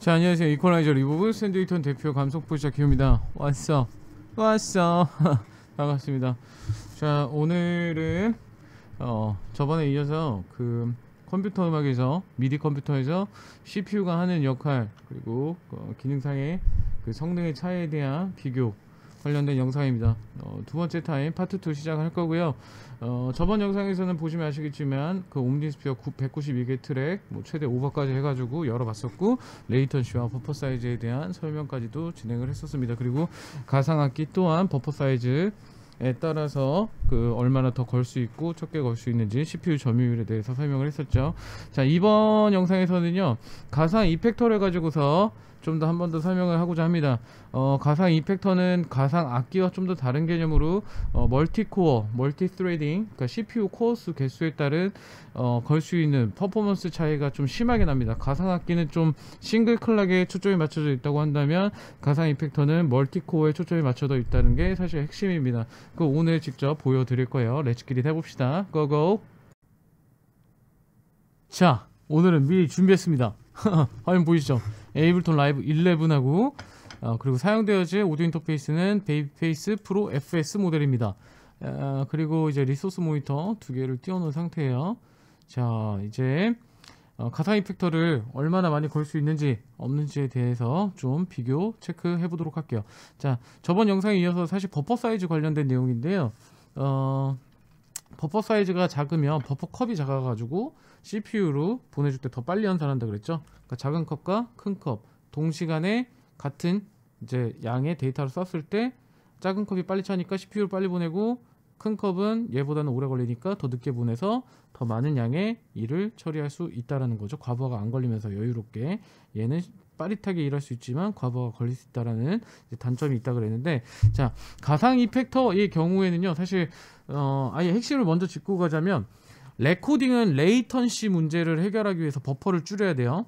자 안녕하세요 이퀄라이저 리버브 샌드위턴 대표 감속부시작해봅니다 왔어 왔어 반갑습니다 자 오늘은 어 저번에 이어서 그 컴퓨터 음악에서 미디 컴퓨터에서 CPU가 하는 역할 그리고 어, 기능상의 그 성능의 차이에 대한 비교 관련된 영상입니다. 어, 두 번째 타임 파트 2 시작할 거고요. 어, 저번 영상에서는 보시면 아시겠지만 그 옴니스피어 192개 트랙 뭐 최대 5버까지 해가지고 열어봤었고 레이턴시와 버퍼 사이즈에 대한 설명까지도 진행을 했었습니다. 그리고 가상악기 또한 버퍼 사이즈 에 따라서 그 얼마나 더 걸 수 있고 적게 걸 수 있는지 CPU 점유율에 대해서 설명을 했었죠. 자 이번 영상에서는요 가상 이펙터를 가지고서 좀더한번더 설명을 하고자 합니다. 어, 가상 이펙터는 가상 악기와 좀 더 다른 개념으로 어, 멀티코어, 멀티스레딩, 그러니까 CPU 코어 수 개수에 따른 어, 걸수 있는 퍼포먼스 차이가 좀 심하게 납니다. 가상 악기는 좀 싱글 클락에 초점이 맞춰져 있다고 한다면 가상 이펙터는 멀티코어에 초점이 맞춰져 있다는 게 사실 핵심입니다. 그 오늘 직접 보여드릴 거예요. 렛츠기릿 해봅시다. 고고! 자, 오늘은 미리 준비했습니다. 화면 보이시죠? 에이블톤 라이브 11하고 어, 그리고 사용되어질 오디오 인터페이스는 베이페이스 프로 FS 모델입니다. 어, 그리고 이제 리소스 모니터 두 개를 띄워놓은 상태예요. 자 이제 어, 가상 이펙터를 얼마나 많이 걸 수 있는지 없는지에 대해서 좀 비교 체크해 보도록 할게요. 자 저번 영상에 이어서 사실 버퍼 사이즈 관련된 내용인데요. 어, 버퍼 사이즈가 작으면 버퍼 컵이 작아가지고 CPU로 보내줄 때 더 빨리 연산한다 그랬죠 그러니까 작은 컵과 큰 컵 동시간에 같은 이제 양의 데이터를 썼을 때 작은 컵이 빨리 차니까 CPU를 빨리 보내고 큰 컵은 얘보다는 오래 걸리니까 더 늦게 보내서 더 많은 양의 일을 처리할 수 있다라는 거죠. 과부하가 안 걸리면서 여유롭게 얘는 빠릿하게 일할 수 있지만 과부하가 걸릴 수 있다라는 단점이 있다 그랬는데 자 가상 이펙터의 경우에는요 사실 어 아예 핵심을 먼저 짚고 가자면 레코딩은 레이턴시 문제를 해결하기 위해서 버퍼를 줄여야 돼요.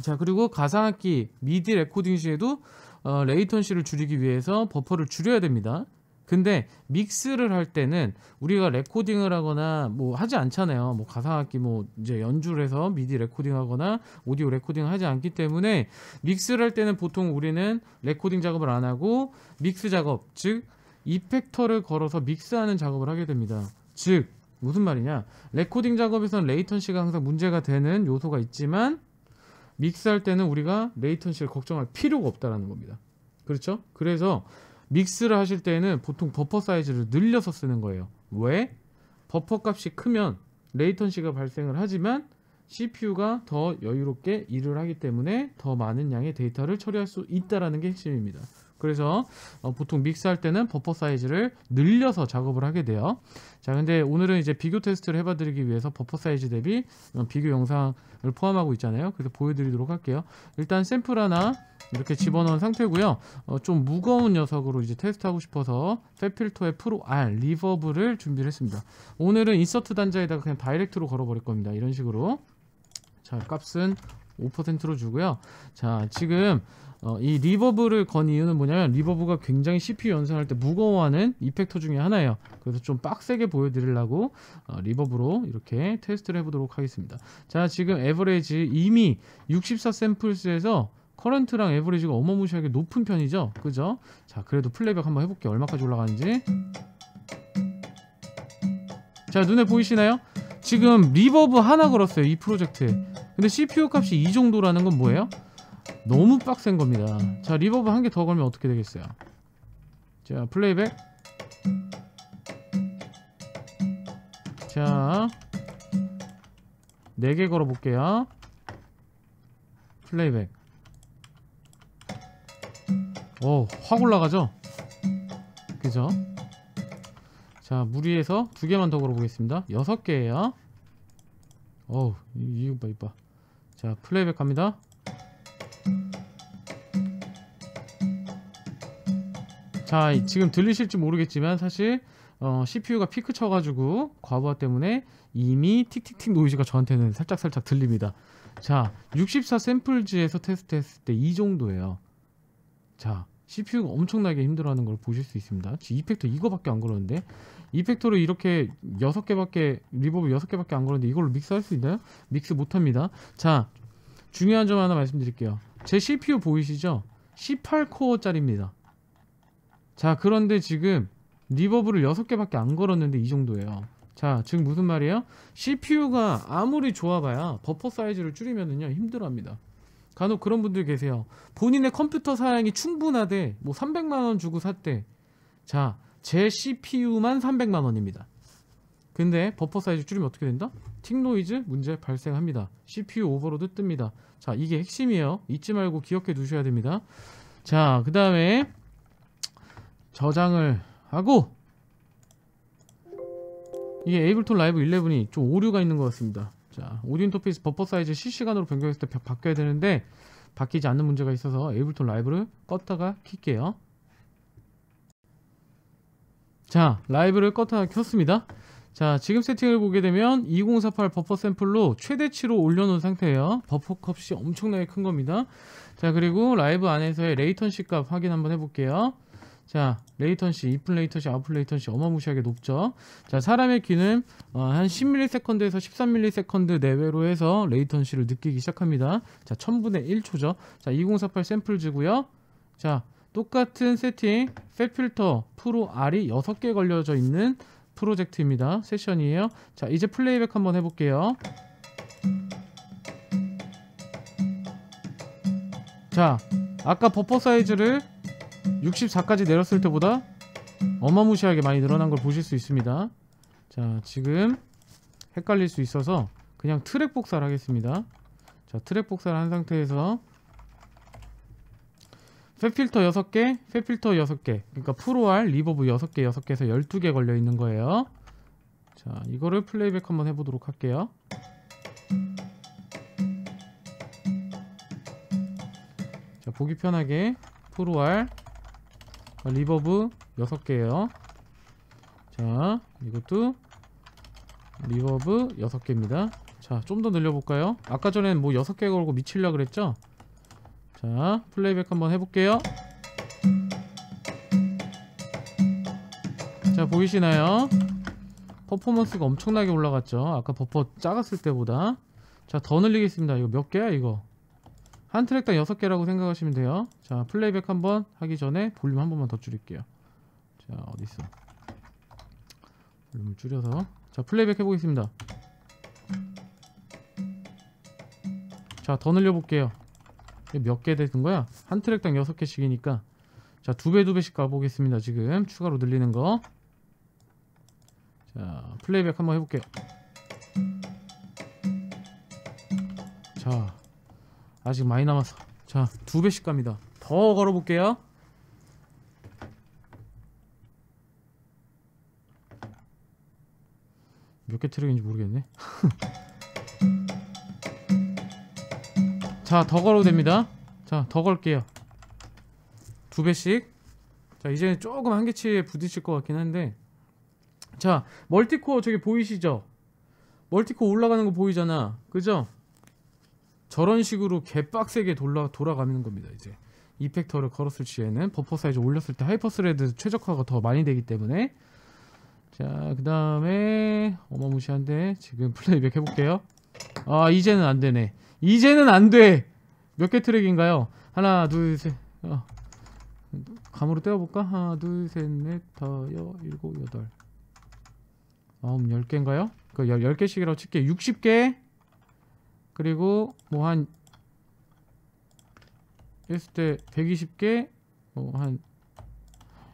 자 그리고 가상악기 미디 레코딩 시에도 어, 레이턴시를 줄이기 위해서 버퍼를 줄여야 됩니다. 근데 믹스를 할 때는 우리가 레코딩을 하거나 뭐 하지 않잖아요. 뭐 가상악기 뭐 이제 연주를 해서 미디 레코딩하거나 오디오 레코딩을 하지 않기 때문에 믹스를 할 때는 보통 우리는 레코딩 작업을 안 하고 믹스 작업 즉 이펙터를 걸어서 믹스하는 작업을 하게 됩니다. 즉 무슨 말이냐? 레코딩 작업에서는 레이턴시가 항상 문제가 되는 요소가 있지만 믹스할 때는 우리가 레이턴시를 걱정할 필요가 없다라는 겁니다. 그렇죠? 그래서 믹스를 하실 때는 보통 버퍼 사이즈를 늘려서 쓰는 거예요. 왜? 버퍼 값이 크면 레이턴시가 발생을 하지만 CPU가 더 여유롭게 일을 하기 때문에 더 많은 양의 데이터를 처리할 수 있다라는 게 핵심입니다. 그래서 어, 보통 믹스할 때는 버퍼 사이즈를 늘려서 작업을 하게 돼요 자 근데 오늘은 이제 비교 테스트를 해봐 드리기 위해서 버퍼 사이즈 대비 어, 비교 영상을 포함하고 있잖아요 그래서 보여드리도록 할게요 일단 샘플 하나 이렇게 집어넣은 상태고요 어, 좀 무거운 녀석으로 이제 테스트하고 싶어서 페필터의 프로 R 리버브를 준비를 했습니다 오늘은 인서트 단자에다가 그냥 다이렉트로 걸어버릴 겁니다 이런 식으로 자 값은 5%로 주고요 자 지금 어, 이 리버브를 건 이유는 뭐냐면 리버브가 굉장히 CPU 연산할 때 무거워하는 이펙터 중에 하나예요 그래서 좀 빡세게 보여드리려고 어, 리버브로 이렇게 테스트를 해보도록 하겠습니다 자 지금 에버레이지 이미 64 샘플스에서 커런트랑 에버리지가 어마무시하게 높은 편이죠 그죠? 자 그래도 플레이백 한번 해볼게 얼마까지 올라가는지 자 눈에 보이시나요? 지금 리버브 하나 걸었어요 이프로젝트 근데 CPU 값이 이 정도라는 건 뭐예요? 너무 빡센 겁니다 자 리버브 한 개 더 걸면 어떻게 되겠어요 자 플레이백 자 4개 걸어볼게요 플레이백 오확 어, 올라가죠 그죠 자 무리해서 두 개만 더 걸어보겠습니다 여섯 개예요 어우 이거 봐 이봐 자 플레이백 갑니다 자 지금 들리실지 모르겠지만 사실 어, CPU가 피크 쳐가지고 과부하 때문에 이미 틱틱틱 노이즈가 저한테는 살짝살짝 들립니다 자64샘플즈에서 테스트했을 때 이 정도예요 자 CPU가 엄청나게 힘들어하는 걸 보실 수 있습니다 이펙터 이거밖에 안 그러는데 이펙터로 이렇게 6개밖에 리버브 6개밖에 안 그러는데 이걸로 믹스할 수 있나요? 믹스 못합니다 자 중요한 점 하나 말씀드릴게요 제 CPU 보이시죠? 18코어 짜리입니다 자 그런데 지금 리버브를 6개밖에 안 걸었는데 이 정도예요 자 지금 무슨 말이에요? CPU가 아무리 좋아봐야 버퍼 사이즈를 줄이면은요 힘들어합니다 간혹 그런 분들 계세요 본인의 컴퓨터 사양이 충분하대 뭐 300만원 주고 샀대 자 제 CPU만 300만원입니다 근데 버퍼 사이즈 줄이면 어떻게 된다? 틱 노이즈 문제 발생합니다 CPU 오버로드 뜹니다 자 이게 핵심이에요 잊지 말고 기억해 두셔야 됩니다 자 그 다음에 저장을 하고 이게 에이블톤 라이브 11이 좀 오류가 있는 것 같습니다 자 오디오 인터페이스 버퍼 사이즈 실시간으로 변경했을 때 바뀌어야 되는데 바뀌지 않는 문제가 있어서 에이블톤 라이브를 껐다가 킬게요 자 라이브를 껐다가 켰습니다 자 지금 세팅을 보게 되면 2048 버퍼 샘플로 최대치로 올려놓은 상태예요 버퍼 컵이 엄청나게 큰 겁니다 자 그리고 라이브 안에서의 레이턴시 값 확인 한번 해볼게요 자, 레이턴시, 2플 레이턴시, 아플 레이턴시 어마무시하게 높죠. 자, 사람의 귀는 어, 한 10ms에서 13ms 내외로 해서 레이턴시를 느끼기 시작합니다. 자, 1000분의 1초죠. 자, 2048 샘플즈고요. 자, 똑같은 세팅, 셋 필터, 프로 R이 6개 걸려져 있는 프로젝트입니다. 세션이에요. 자, 이제 플레이백 한번 해볼게요. 자, 아까 버퍼 사이즈를 64까지 내렸을 때보다 어마무시하게 많이 늘어난 걸 보실 수 있습니다 자 지금 헷갈릴 수 있어서 그냥 트랙 복사를 하겠습니다 자 트랙 복사를 한 상태에서 펫필터 6개, 펫필터 6개 그러니까 프로알, 리버브 6개, 6개에서 12개 걸려있는 거예요 자 이거를 플레이백 한번 해보도록 할게요 자 보기 편하게 프로알 아, 리버브 6개에요자 이것도 리버브 6개입니다 자 좀 더 늘려볼까요 아까 전엔 뭐 6개 걸고 미칠려 그랬죠 자 플레이백 한번 해볼게요 자 보이시나요 퍼포먼스가 엄청나게 올라갔죠 아까 버퍼 작았을 때보다 자 더 늘리겠습니다 이거 몇 개야 이거 한 트랙당 6개라고 생각하시면 돼요 자 플레이백 한번 하기 전에 볼륨 한 번만 더 줄일게요 자 어디있어 볼륨을 줄여서 자 플레이백 해보겠습니다 자 더 늘려볼게요 몇 개 되는 거야? 한 트랙당 6개씩이니까 자 두 배 두 배씩 가보겠습니다 지금 추가로 늘리는 거자 플레이백 한번 해볼게요 자 아직 많이 남았어 자두 배씩 갑니다 더 걸어볼게요 몇 개 트랙인지 모르겠네 자더 걸어도 됩니다 자더 걸게요 두 배씩 자 이제는 조금 한계치에 부딪힐 것 같긴 한데 자 멀티코어 저기 보이시죠 멀티코어 올라가는 거 보이잖아 그죠 저런 식으로 개빡세게 돌아, 돌아가는 겁니다 이제 이펙터를 걸었을 시에는 버퍼 사이즈 올렸을 때 하이퍼 스레드 최적화가 더 많이 되기 때문에 자 그 다음에 어마무시한데 지금 플레이백 해볼게요 아 이제는 안되네 이제는 안돼 몇 개 트랙인가요? 하나 둘셋 어. 감으로 떼어볼까? 하나 둘 셋넷 다섯 일곱 여덟 아홉 열 개인가요? 그 열, 열 개씩이라고 칠게 60개 그리고 뭐 한 했을 때 120개 뭐 한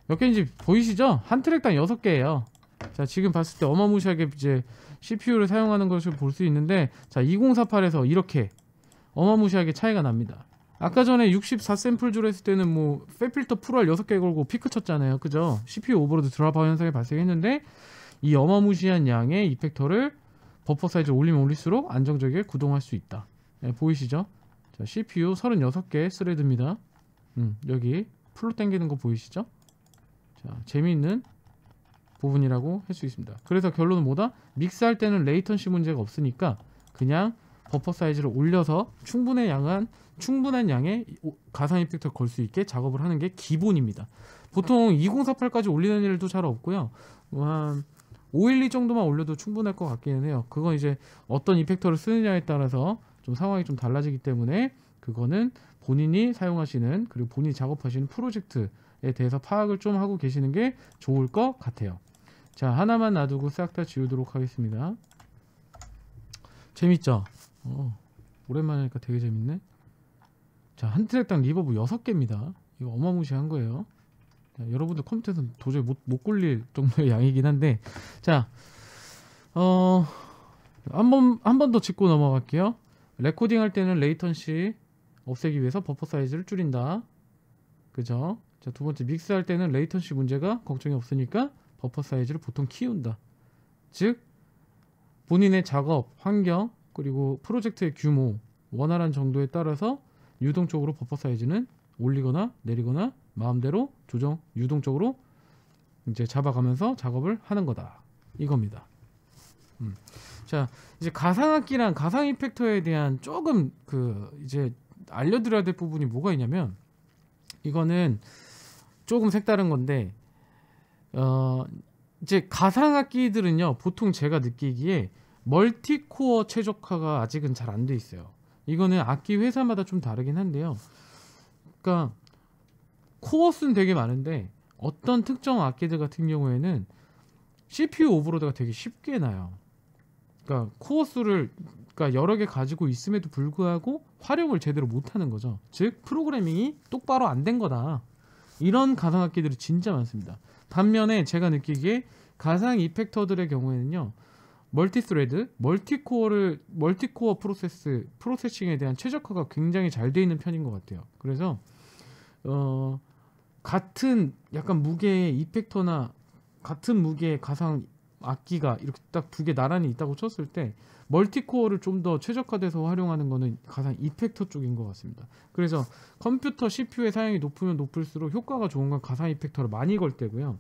몇 개인지 보이시죠? 한 트랙당 6개예요 자 지금 봤을 때 어마무시하게 이제 CPU를 사용하는 것을 볼 수 있는데 자 2048에서 이렇게 어마무시하게 차이가 납니다 아까 전에 64샘플 줄 했을 때는 뭐 페필터 풀로알 6개 걸고 피크 쳤잖아요 그죠? CPU 오버로드 드라아 현상이 발생했는데 이 어마무시한 양의 이펙터를 버퍼 사이즈 올리면 올릴수록 안정적이게 구동할 수 있다 네, 보이시죠? 자, CPU 36개 스레드입니다 음, 여기 풀로 당기는 거 보이시죠? 자, 재미있는 부분이라고 할 수 있습니다 그래서 결론은 뭐다? 믹스할 때는 레이턴시 문제가 없으니까 그냥 버퍼 사이즈를 올려서 충분한 양은 충분한 양의 가상 이펙터 걸 수 있게 작업을 하는 게 기본입니다. 보통 2048까지 올리는 일도 잘 없고요. 뭐 한512 정도만 올려도 충분할 것 같기는 해요. 그건 이제 어떤 이펙터를 쓰느냐에 따라서 좀 상황이 좀 달라지기 때문에 그거는 본인이 사용하시는 그리고 본인이 작업하시는 프로젝트에 대해서 파악을 좀 하고 계시는 게 좋을 것 같아요. 자 하나만 놔두고 싹 다 지우도록 하겠습니다. 재밌죠? 어, 오랜만에 하니까 되게 재밌네. 자, 한 트랙당 리버브 6개입니다. 이거 어마무시한 거예요. 네, 여러분들 컴퓨터에서는 도저히 못, 못 굴릴 정도의 양이긴 한데 자 어, 한 번 한 번 더 짚고 넘어갈게요 레코딩 할 때는 레이턴시 없애기 위해서 버퍼 사이즈를 줄인다 그죠 자 두 번째 믹스 할 때는 레이턴시 문제가 걱정이 없으니까 버퍼 사이즈를 보통 키운다 즉 본인의 작업 환경 그리고 프로젝트의 규모 원활한 정도에 따라서 유동적으로 버퍼 사이즈는 올리거나 내리거나 마음대로 조정 유동적으로 이제 잡아가면서 작업을 하는 거다 이겁니다. 음. 자 이제 가상악기랑 가상 이펙터에 대한 조금 그 이제 알려드려야 될 부분이 뭐가 있냐면 이거는 조금 색다른 건데 어 이제 가상악기들은요 보통 제가 느끼기에 멀티코어 최적화가 아직은 잘 안 돼 있어요 이거는 악기 회사마다 좀 다르긴 한데요 그러니까 코어 수는 되게 많은데 어떤 특정 악기들 같은 경우에는 CPU 오브로드가 되게 쉽게 나요. 그러니까 코어 스를 그러니까 여러 개 가지고 있음에도 불구하고 활용을 제대로 못하는 거죠. 즉 프로그래밍이 똑바로 안 된 거다. 이런 가상 악기들이 진짜 많습니다. 반면에 제가 느끼기에 가상 이펙터들의 경우에는요. 멀티스레드, 멀티코어를 멀티코어 프로세스 프로세싱에 대한 최적화가 굉장히 잘 돼 있는 편인 것 같아요. 그래서 어, 같은 약간 무게의 이펙터나 같은 무게의 가상 악기가 이렇게 딱 두 개 나란히 있다고 쳤을 때 멀티코어를 좀 더 최적화돼서 활용하는 거는 가상 이펙터 쪽인 것 같습니다. 그래서 컴퓨터 CPU의 사양이 높으면 높을수록 효과가 좋은 건 가상 이펙터를 많이 걸 때고요.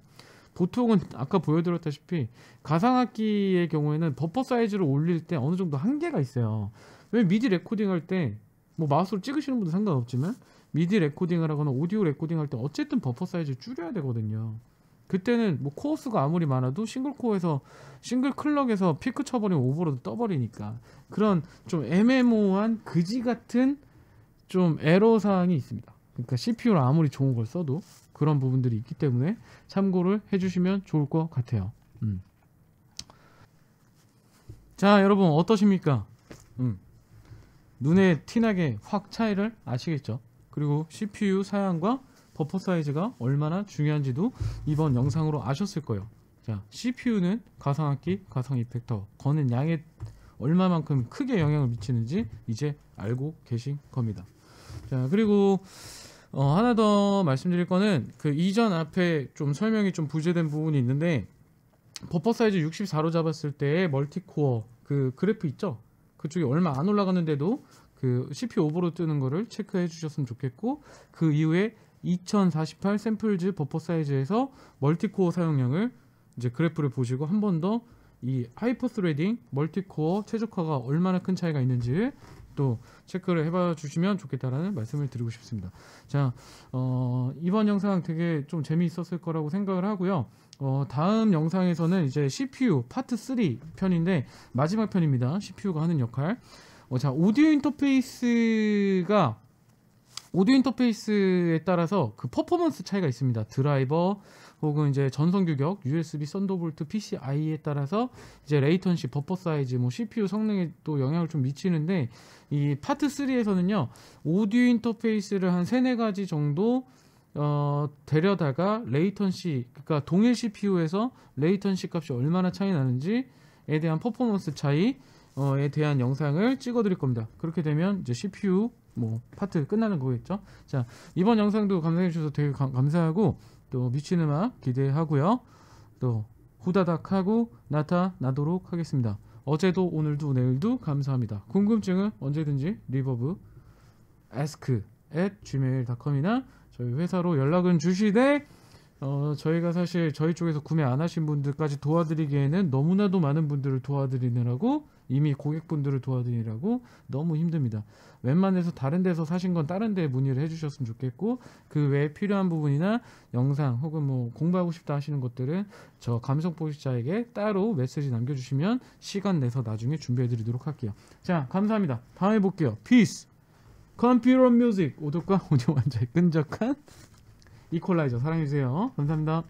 보통은 아까 보여드렸다시피 가상악기의 경우에는 버퍼 사이즈를 올릴 때 어느 정도 한계가 있어요. 왜 미디 레코딩 할 때 뭐 마우스로 찍으시는 분도 상관없지만 미디 레코딩을 하거나 오디오 레코딩 할 때 어쨌든 버퍼 사이즈 줄여야 되거든요. 그때는 뭐 코어 수가 아무리 많아도 싱글 코어에서 싱글 클럭에서 피크 쳐버리면 오버로드 떠버리니까 그런 좀 애매모호한 그지 같은 좀 에러 사항이 있습니다. 그러니까 CPU를 아무리 좋은 걸 써도 그런 부분들이 있기 때문에 참고를 해주시면 좋을 것 같아요. 음. 자 여러분 어떠십니까? 음. 눈에 티나게 확 차이를 아시겠죠? 그리고 CPU 사양과 버퍼 사이즈가 얼마나 중요한지도 이번 영상으로 아셨을 거예요. 자, CPU는 가상악기, 가상 이펙터, 거는 양에 얼마만큼 크게 영향을 미치는지 이제 알고 계신 겁니다. 자, 그리고 어, 하나 더 말씀드릴 거는 그 이전 앞에 좀 설명이 좀 부재된 부분이 있는데 버퍼 사이즈 64로 잡았을 때 멀티코어 그 그래프 있죠? 그쪽이 얼마 안 올라갔는데도 그 CPU 오버로 뜨는 거를 체크해 주셨으면 좋겠고 그 이후에 2048 샘플즈 버퍼 사이즈에서 멀티코어 사용량을 이제 그래프를 보시고 한 번 더 이 하이퍼 스레딩 멀티코어 최적화가 얼마나 큰 차이가 있는지 또 체크를 해 봐 주시면 좋겠다라는 말씀을 드리고 싶습니다. 자, 어, 이번 영상 되게 좀 재미있었을 거라고 생각을 하고요. 어, 다음 영상에서는 이제 CPU 파트 3 편인데 마지막 편입니다. CPU가 하는 역할. 어, 자 오디오 인터페이스가 오디오 인터페이스에 따라서 그 퍼포먼스 차이가 있습니다. 드라이버 혹은 이제 전선 규격, USB 썬더볼트, PCI에 따라서 이제 레이턴시, 버퍼 사이즈, 뭐 CPU 성능에 또 영향을 좀 미치는데 이 파트 3에서는요. 오디오 인터페이스를 한 세네 가지 정도 어, 데려다가 레이턴시, 그러니까 동일 CPU에서 레이턴시 값이 얼마나 차이 나는지에 대한 퍼포먼스 차이 어, 에 대한 영상을 찍어 드릴 겁니다. 그렇게 되면 이제 CPU 뭐 파트 끝나는 거겠죠. 자, 이번 영상도 감상해 주셔서 되게 감, 감사하고 또 미친 음악 기대하고요. 또 후다닥하고 나타나도록 하겠습니다. 어제도 오늘도 내일도 감사합니다. 궁금증은 언제든지 리버브 에스크 a gmail.com이나 저희 회사로 연락은 주시되 어, 저희가 사실 저희 쪽에서 구매 안 하신 분들까지 도와드리기에는 너무나도 많은 분들을 도와드리느라고 이미 고객분들을 도와드리라고 너무 힘듭니다. 웬만해서 다른 데서 사신 건 다른 데 문의를 해주셨으면 좋겠고 그 외에 필요한 부분이나 영상 혹은 뭐 공부하고 싶다 하시는 것들은 저 감성 보시자에게 따로 메시지 남겨주시면 시간 내서 나중에 준비해드리도록 할게요. 자 감사합니다. 다음에 볼게요. 피스 컴퓨터 뮤직 오독과 오디오 완전의 끈적한 이퀄라이저 사랑해주세요. 감사합니다.